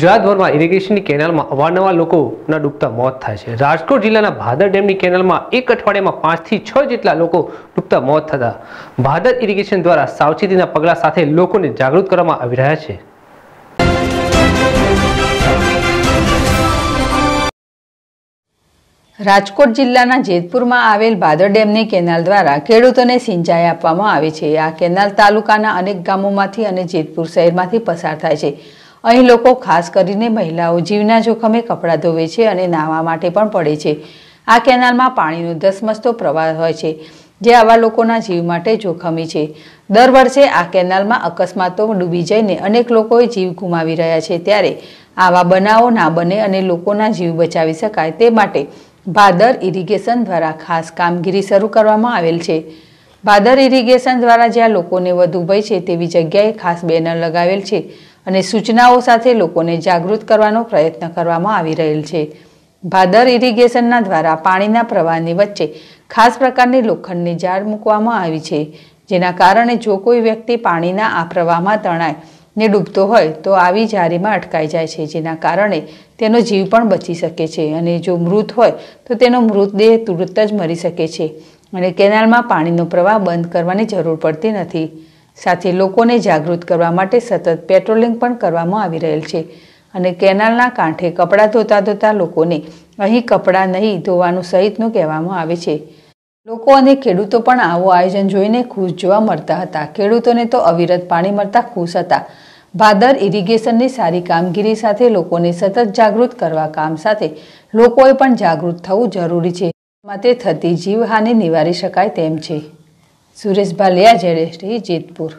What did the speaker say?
ગુજરાતભરમાં ઇરિગેશનની કેનાલમાં અવારનવાર લોકોના ડૂબતા મોત થાય છે રાજકોટ જિલ્લાના ભાદર ડેમની કેનાલમાં એક અઠવાડિયામાં પાંચથી છ જેટલા લોકો ડૂબતા મોત થતા ભાદર ઇરિગેશન દ્વારા સાવચેતીના પગલાં સાથે લોકોને જાગૃત કરવામાં આવી રહ્યા છે રાજકોટ જિલ્લાના જેતપુરમાં આવેલ ભાદર ડેમની કેનાલ દ્વારા ખેડૂતોને સિંચાઈ આપવામાં આવી છે આ કેનાલ તાલુકાના અનેક ગામોમાંથી અને જેતપુર શહેરમાંથી પસાર થાય છે અહીં લોકો ખાસ કરીને મહિલાઓ જીવના જોખમે કપડાં ધોવે છે અને નાહવા માટે પણ પડે છે આ કેનાલમાં પાણીનો ધસમસતો પ્રવાહ હોય છે જે આવા લોકોના જીવ માટે જોખમી છે દર વર્ષે આ કેનાલમાં અકસ્માતો ડૂબી જઈને અનેક લોકોએ જીવ ગુમાવી રહ્યા છે ત્યારે આવા બનાવો ના બને અને લોકોના જીવ બચાવી શકાય તે માટે ભાદર ઇરિગેશન દ્વારા ખાસ કામગીરી શરૂ કરવામાં આવેલ છે ભાદર ઇરિગેશન દ્વારા જ્યાં લોકોને વધુ ભય છે તેવી જગ્યાએ ખાસ બેનર લગાવેલ છે અને સૂચનાઓ સાથે લોકોને જાગૃત કરવાનો પ્રયત્ન કરવામાં આવી રહેલ છે ભાદર ઇરિગેશનના દ્વારા પાણીના પ્રવાહની વચ્ચે ખાસ પ્રકારની લોખંડની જાળ મૂકવામાં આવી છે જેના કારણે જો કોઈ વ્યક્તિ પાણીના આ પ્રવાહમાં તણાય ને ડૂબતો હોય તો આવી જારીમાં અટકાઈ જાય છે જેના કારણે તેનો જીવ પણ બચી શકે છે અને જો મૃત હોય તો તેનો મૃતદેહ તુરત જ મરી શકે છે અને કેનાલમાં પાણીનો પ્રવાહ બંધ કરવાની જરૂર પડતી નથી સાથે લોકોને જાગૃત કરવા માટે સતત પેટ્રોલિંગ પણ કરવામાં આવી રહેલ છે અને કેનાલના કાંઠે કપડાં ધોતા ધોતા લોકોને અહીં કપડાં નહીં ધોવાનું સહિતનું કહેવામાં આવે છે લોકો અને ખેડૂતો પણ આવું આયોજન જોઈને ખુશ જોવા મળતા હતા ખેડૂતોને તો અવિરત પાણી મળતા ખુશ હતા ભાદર ઇરિગેશનની સારી કામગીરી સાથે લોકોને સતત જાગૃત કરવા કામ સાથે લોકોએ પણ જાગૃત થવું જરૂરી છે માટે થતી જીવહાનિ નિવારી શકાય તેમ છે સુરેશ ભાલિયા જેડેશ્રી જેતપુર